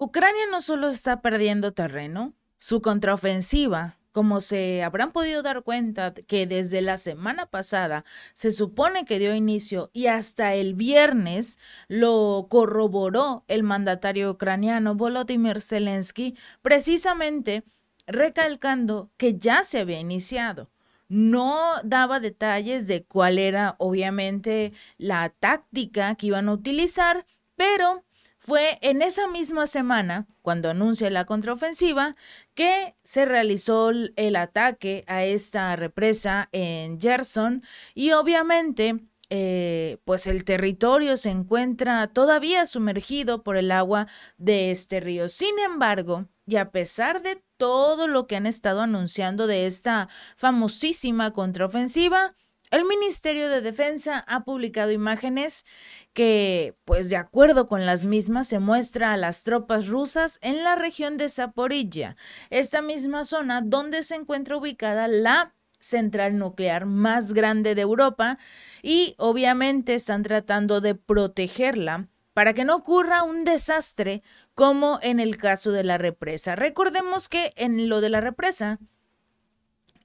Ucrania no solo está perdiendo terreno, su contraofensiva, como se habrán podido dar cuenta que desde la semana pasada se supone que dio inicio y hasta el viernes lo corroboró el mandatario ucraniano Volodymyr Zelensky, precisamente recalcando que ya se había iniciado no daba detalles de cuál era obviamente la táctica que iban a utilizar, pero fue en esa misma semana, cuando anuncia la contraofensiva, que se realizó el ataque a esta represa en Gerson y obviamente eh, pues el territorio se encuentra todavía sumergido por el agua de este río. Sin embargo, y a pesar de todo lo que han estado anunciando de esta famosísima contraofensiva, el Ministerio de Defensa ha publicado imágenes que, pues de acuerdo con las mismas, se muestra a las tropas rusas en la región de Zaporilla, esta misma zona donde se encuentra ubicada la central nuclear más grande de Europa y obviamente están tratando de protegerla para que no ocurra un desastre como en el caso de la represa. Recordemos que en lo de la represa,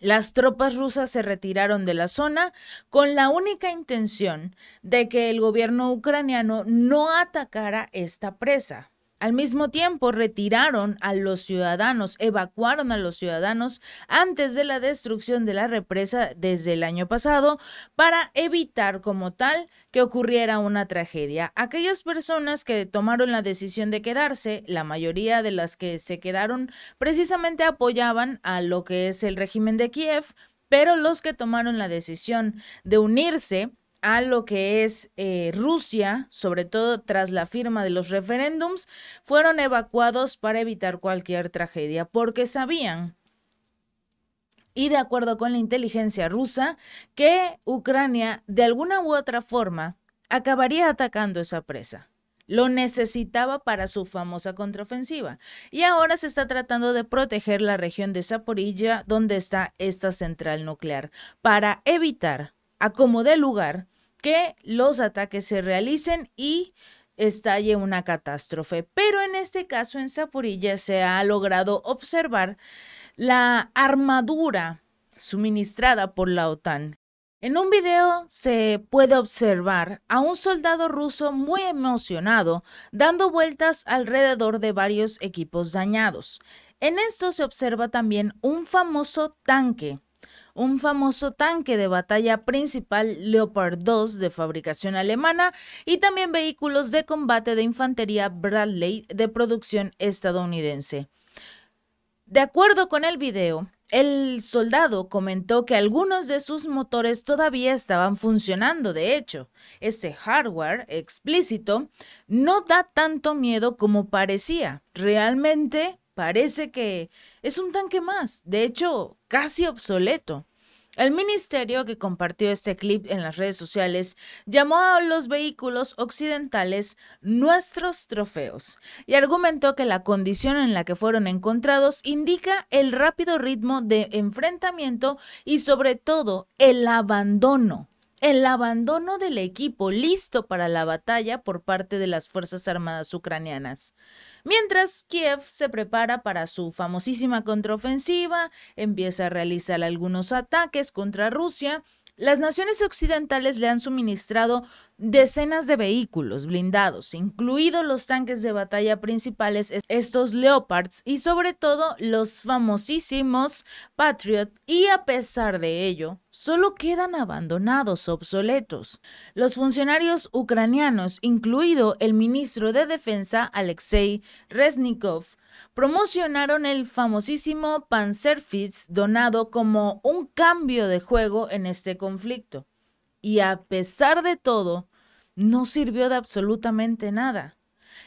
las tropas rusas se retiraron de la zona con la única intención de que el gobierno ucraniano no atacara esta presa. Al mismo tiempo, retiraron a los ciudadanos, evacuaron a los ciudadanos antes de la destrucción de la represa desde el año pasado para evitar como tal que ocurriera una tragedia. Aquellas personas que tomaron la decisión de quedarse, la mayoría de las que se quedaron precisamente apoyaban a lo que es el régimen de Kiev, pero los que tomaron la decisión de unirse a lo que es eh, Rusia, sobre todo tras la firma de los referéndums, fueron evacuados para evitar cualquier tragedia, porque sabían y de acuerdo con la inteligencia rusa, que Ucrania de alguna u otra forma acabaría atacando esa presa. Lo necesitaba para su famosa contraofensiva. Y ahora se está tratando de proteger la región de Zaporilla, donde está esta central nuclear, para evitar, a como de lugar, que los ataques se realicen y estalle una catástrofe. Pero en este caso en Zaporilla, se ha logrado observar la armadura suministrada por la OTAN. En un video se puede observar a un soldado ruso muy emocionado dando vueltas alrededor de varios equipos dañados. En esto se observa también un famoso tanque un famoso tanque de batalla principal Leopard 2 de fabricación alemana y también vehículos de combate de infantería Bradley de producción estadounidense. De acuerdo con el video, el soldado comentó que algunos de sus motores todavía estaban funcionando. De hecho, este hardware explícito no da tanto miedo como parecía. Realmente parece que es un tanque más, de hecho, casi obsoleto. El ministerio que compartió este clip en las redes sociales llamó a los vehículos occidentales nuestros trofeos y argumentó que la condición en la que fueron encontrados indica el rápido ritmo de enfrentamiento y sobre todo el abandono el abandono del equipo listo para la batalla por parte de las Fuerzas Armadas ucranianas. Mientras Kiev se prepara para su famosísima contraofensiva, empieza a realizar algunos ataques contra Rusia, las naciones occidentales le han suministrado decenas de vehículos blindados, incluidos los tanques de batalla principales, estos Leopards y sobre todo los famosísimos Patriot, y a pesar de ello, solo quedan abandonados, obsoletos. Los funcionarios ucranianos, incluido el ministro de Defensa Alexei Reznikov, promocionaron el famosísimo Panzerfitz donado como un cambio de juego en este conflicto. Y a pesar de todo, no sirvió de absolutamente nada.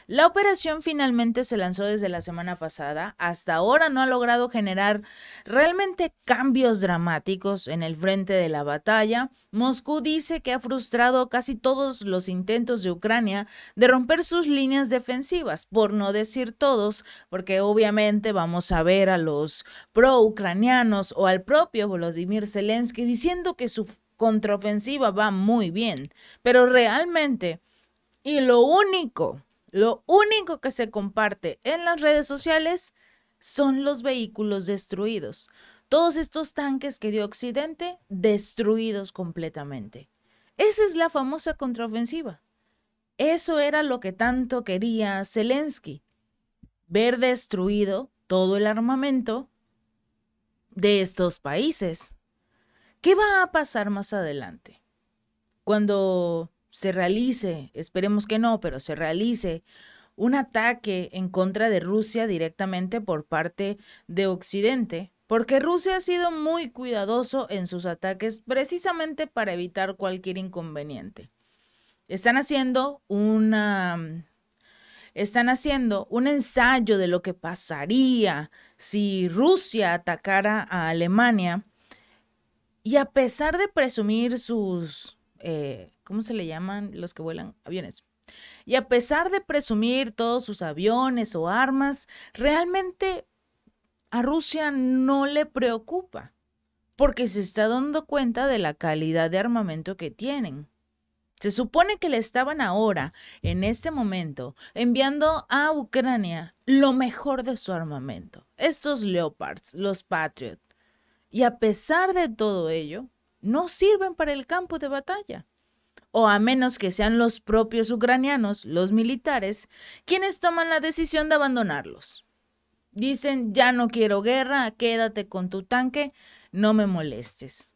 La operación finalmente se lanzó desde la semana pasada. Hasta ahora no ha logrado generar realmente cambios dramáticos en el frente de la batalla. Moscú dice que ha frustrado casi todos los intentos de Ucrania de romper sus líneas defensivas, por no decir todos, porque obviamente vamos a ver a los pro-ucranianos o al propio Volodymyr Zelensky diciendo que su contraofensiva va muy bien, pero realmente y lo único lo único que se comparte en las redes sociales son los vehículos destruidos. Todos estos tanques que dio Occidente destruidos completamente. Esa es la famosa contraofensiva. Eso era lo que tanto quería Zelensky, ver destruido todo el armamento de estos países. ¿Qué va a pasar más adelante? Cuando se realice, esperemos que no, pero se realice un ataque en contra de Rusia directamente por parte de Occidente, porque Rusia ha sido muy cuidadoso en sus ataques precisamente para evitar cualquier inconveniente. Están haciendo una mm, están haciendo un ensayo de lo que pasaría si Rusia atacara a Alemania y a pesar de presumir sus eh, ¿cómo se le llaman los que vuelan aviones? Y a pesar de presumir todos sus aviones o armas, realmente a Rusia no le preocupa, porque se está dando cuenta de la calidad de armamento que tienen. Se supone que le estaban ahora, en este momento, enviando a Ucrania lo mejor de su armamento, estos Leopards, los Patriot. Y a pesar de todo ello, no sirven para el campo de batalla o a menos que sean los propios ucranianos, los militares, quienes toman la decisión de abandonarlos. Dicen, ya no quiero guerra, quédate con tu tanque, no me molestes.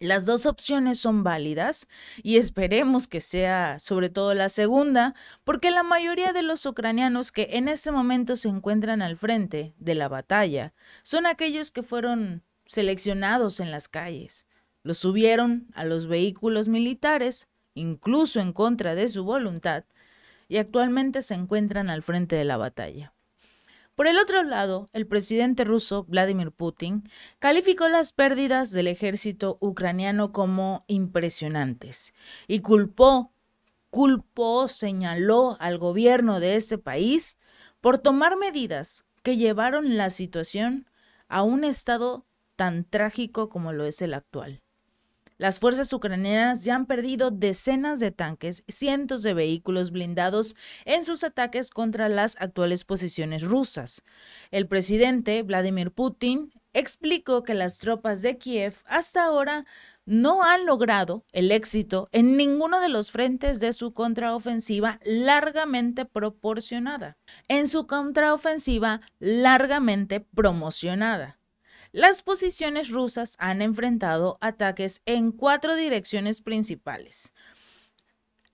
Las dos opciones son válidas y esperemos que sea sobre todo la segunda, porque la mayoría de los ucranianos que en este momento se encuentran al frente de la batalla son aquellos que fueron seleccionados en las calles, los subieron a los vehículos militares, incluso en contra de su voluntad, y actualmente se encuentran al frente de la batalla. Por el otro lado, el presidente ruso Vladimir Putin calificó las pérdidas del ejército ucraniano como impresionantes y culpó, culpó, señaló al gobierno de este país por tomar medidas que llevaron la situación a un estado tan trágico como lo es el actual. Las fuerzas ucranianas ya han perdido decenas de tanques, cientos de vehículos blindados en sus ataques contra las actuales posiciones rusas. El presidente Vladimir Putin explicó que las tropas de Kiev hasta ahora no han logrado el éxito en ninguno de los frentes de su contraofensiva largamente proporcionada, en su contraofensiva largamente promocionada las posiciones rusas han enfrentado ataques en cuatro direcciones principales.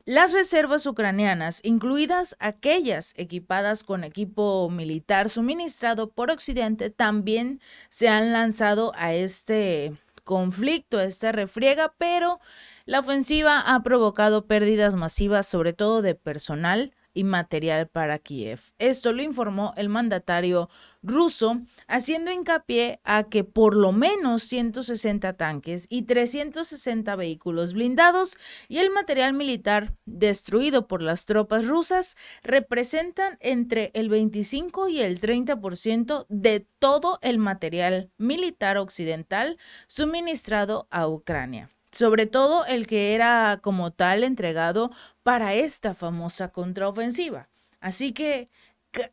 Las reservas ucranianas, incluidas aquellas equipadas con equipo militar suministrado por Occidente, también se han lanzado a este conflicto, a esta refriega, pero la ofensiva ha provocado pérdidas masivas, sobre todo de personal, material para Kiev. Esto lo informó el mandatario ruso, haciendo hincapié a que por lo menos 160 tanques y 360 vehículos blindados y el material militar destruido por las tropas rusas representan entre el 25 y el 30% de todo el material militar occidental suministrado a Ucrania sobre todo el que era como tal entregado para esta famosa contraofensiva. Así que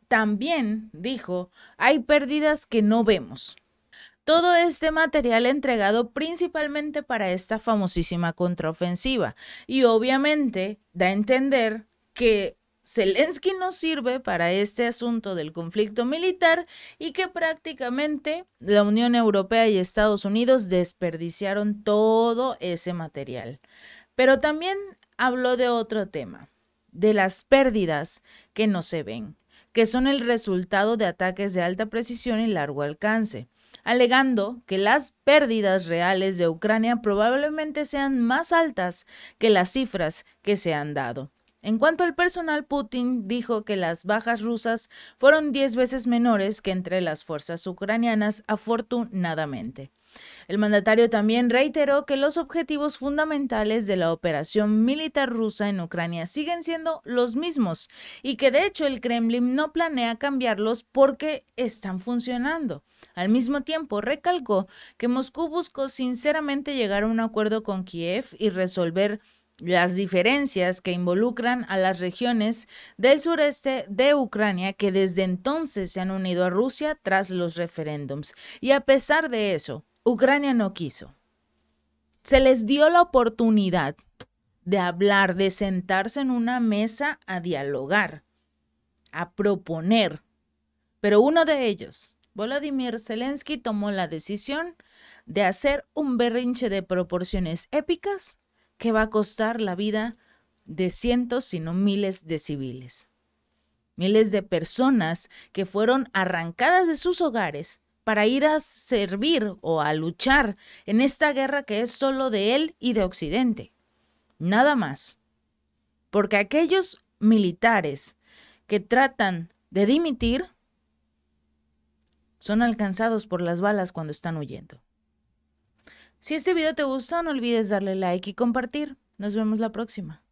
también dijo, hay pérdidas que no vemos. Todo este material entregado principalmente para esta famosísima contraofensiva y obviamente da a entender que Zelensky no sirve para este asunto del conflicto militar y que prácticamente la Unión Europea y Estados Unidos desperdiciaron todo ese material. Pero también habló de otro tema, de las pérdidas que no se ven, que son el resultado de ataques de alta precisión y largo alcance alegando que las pérdidas reales de Ucrania probablemente sean más altas que las cifras que se han dado. En cuanto al personal, Putin dijo que las bajas rusas fueron 10 veces menores que entre las fuerzas ucranianas, afortunadamente. El mandatario también reiteró que los objetivos fundamentales de la operación militar rusa en Ucrania siguen siendo los mismos y que de hecho el Kremlin no planea cambiarlos porque están funcionando. Al mismo tiempo, recalcó que Moscú buscó sinceramente llegar a un acuerdo con Kiev y resolver las diferencias que involucran a las regiones del sureste de Ucrania que desde entonces se han unido a Rusia tras los referéndums. Y a pesar de eso, Ucrania no quiso. Se les dio la oportunidad de hablar, de sentarse en una mesa a dialogar, a proponer. Pero uno de ellos, Volodymyr Zelensky, tomó la decisión de hacer un berrinche de proporciones épicas que va a costar la vida de cientos, sino no miles de civiles. Miles de personas que fueron arrancadas de sus hogares para ir a servir o a luchar en esta guerra que es solo de él y de Occidente. Nada más. Porque aquellos militares que tratan de dimitir son alcanzados por las balas cuando están huyendo. Si este video te gustó, no olvides darle like y compartir. Nos vemos la próxima.